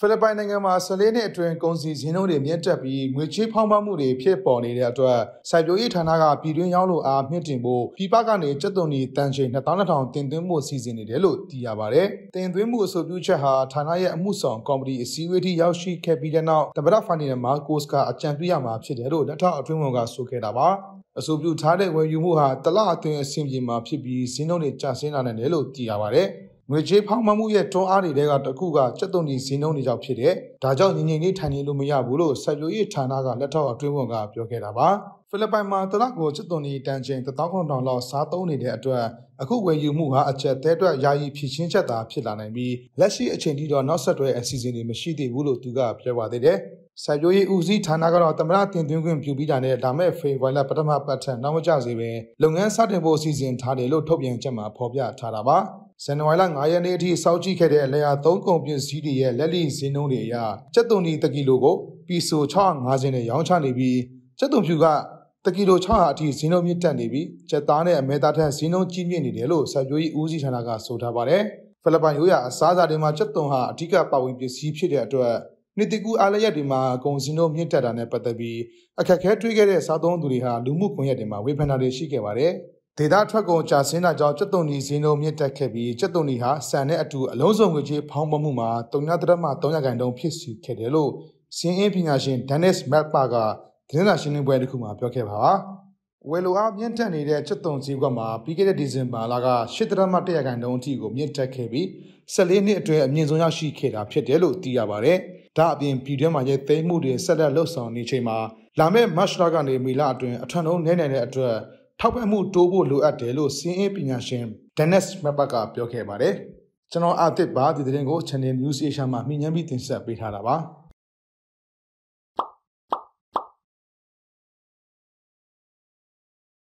ဖိလစ်ပိုင်နိုင်ငံမှာ၁၄နှစ်အတွင်းကုန်စည်ဈေးနှုန်းတွေမြင့်တက်ပြီးငွေချေးဖောင်းပမှုတွေဖြစ်ပေါ်နေတဲ့အတွက်စိုက်ပျိုးရေးဌာနကပြည်တွင်းရောင်းလိုအားမြင့်တင်ဖို့ပြည်ပကနေကျပ်သွန်တွေတန်ချိန်2200တင်သွင်းဖို့စီစဉ်နေတယ်လို့သိရပါဗျ။တင်သွင်းမှုအဆိုပြုချက်ဟာဌာနရဲ့အမှုဆောင်ကော်မတီအစည်းအဝေးထိရောက်ရှိခဲ့ပြီးတဲ့နောက်တပဒဖိုင်နယ်မှာကိုစ်ကအကြံပြုရမှာဖြစ်တယ်လို့လက်ထောက်အတွင်းဝန်ကဆိုခဲ့တာပါ။အဆိုပြုထားတဲ့ဝယ်ယူမှုဟာတလအတွင်းအဆင့်ပြေမှာဖြစ်ပြီးဈေးနှုန်းတွေကျဆင်းလာနိုင်တယ်လို့သိရပါဗျ။ငွေကြေးဖောင်းမှမှုရဲ့တွန်းအားတွေကတခုကစက်သွန်ကြီးဈေးနှုန်းတွေကြောင့်ဖြစ်တဲ့ဒါကြောင့်ညီငယ်လေးထိုင်နေလို့မရဘူးလို့ဆက်ပြိုရေးဌာနကလက်ထောက်အတွင်းဝန်ကပြောခဲ့တာပါဖိလစ်ပိုင်မှာတရက်ကိုစစ်သွန်ဒီတန်ချိန်19000လောက်စားသုံးနေတဲ့အတွက်အခုဝယ်ယူမှုဟာအချက်သေးအတွက်ယာယီဖြည့်ချင်းချက်သာဖြစ်လာနိုင်ပြီးလက်ရှိအချိန်ထိတော့နောက်ဆက်တွဲအစီအစဉ်တွေမရှိသေးဘူးလို့သူကပြောပါသေးတယ်။စိုက်ပျိုးရေးဦးစီးဌာနကတော့တမရတင်သွင်းခွင့်ပြုပြီးတာနဲ့ဒါမဲ့ဖေဗူလာပထမပတ်ထက်နောက်မကျစေပဲလုပ်ငန်းစတင်ဖို့အစီအစဉ်ထားတယ်လို့ထုတ်ပြန်ချက်မှာဖော်ပြထားတာပါ။ဇန်နဝါရီလ9ရက်နေ့အထိစောင့်ကြည့်ခဲ့တဲ့အလဲအား3ကုန်ပစ္စည်းတွေရဲ့လက်လီဈေးနှုန်းတွေအရကျပ်သွန်နီ1ကီလိုကိုပီဆို650နဲ့ရောင်းချနေပြီးကျပ်သွန်ဖြူက1ကီလို600အထိဈေးနှုန်းမြင့်တက်နေပြီးကျပ်သားနဲ့အမဲသားထက်ဈေးနှုန်းကြီးမြင့်နေတယ်လို့စိုက်ပျိုးရေးဦးစီးဌာနကဆိုထားပါတယ်။ဖိလစ်ပိုင်ရိုးရာအစားအစာတွေမှာကျပ်သွန်ဟာအဓိကပါဝင်ပစ္စည်းဖြစ်တဲ့အတွက်နေတကူအားလျက်တွေမှာကုန်စင်တို့မြင့်တက်တာနဲ့ပတ်သက်ပြီးအခက်အခဲတွေ့ခဲ့တဲ့စားသုံးသူတွေဟာလူမှုကွန်ရက်တွေမှာဝေဖန်တာတွေရှိခဲ့ပါတယ်။ဒေသထွက်ကုန်ကျဆင်းတာကြောင့်ကြက်သွန်နီဈေးနှုန်းမြင့်တက်ခဲ့ပြီးကြက်သွန်နီဟာဆန်နဲ့အတူအလုံးစုံငွေကြေးဖောင်းပွမှုမှာ3.3ရာခိုင်နှုန်းဖြစ်စီခဲ့တယ်လို့စင်းအင်းပညာရှင် Dennis Mappa ကသတင်းစာရှင်းလင်းပွဲတစ်ခုမှာပြောခဲ့ပါဝယ်လိုအားမြင့်တက်နေတဲ့ချက်သွန်ဈေးကွက်မှာပြီးခဲ့တဲ့ဒီဇင်ဘာလက8.1ရာခိုင်နှုန်းအထိကိုမြင့်တက်ခဲ့ပြီး14နှစ်အတွင်းအမြင့်ဆုံးရရှိခဲ့တာဖြစ်တယ်လို့သိရပါတယ်။ဒါအပြင်ပြည်တွင်းမှာရဲ့သိမ်းမှုတွေဆက်လက်လှုပ်ဆောင်နေချိန်မှာလာမယ့်မတ်လကနေမေလအတွင်းအထံလုံးနည်းနေတဲ့အတွက်ထောက်ပံ့မှုတိုးဖို့လိုအပ်တယ်လို့စင်အင်းပညာရှင် Dennis Mapper ကပြောခဲ့ပါတယ်။ကျွန်တော်အသစ်ပါဒီသတင်းကို Channel News Asia မှာမျှဝေတင်ဆက်ပေးထားတာပါ။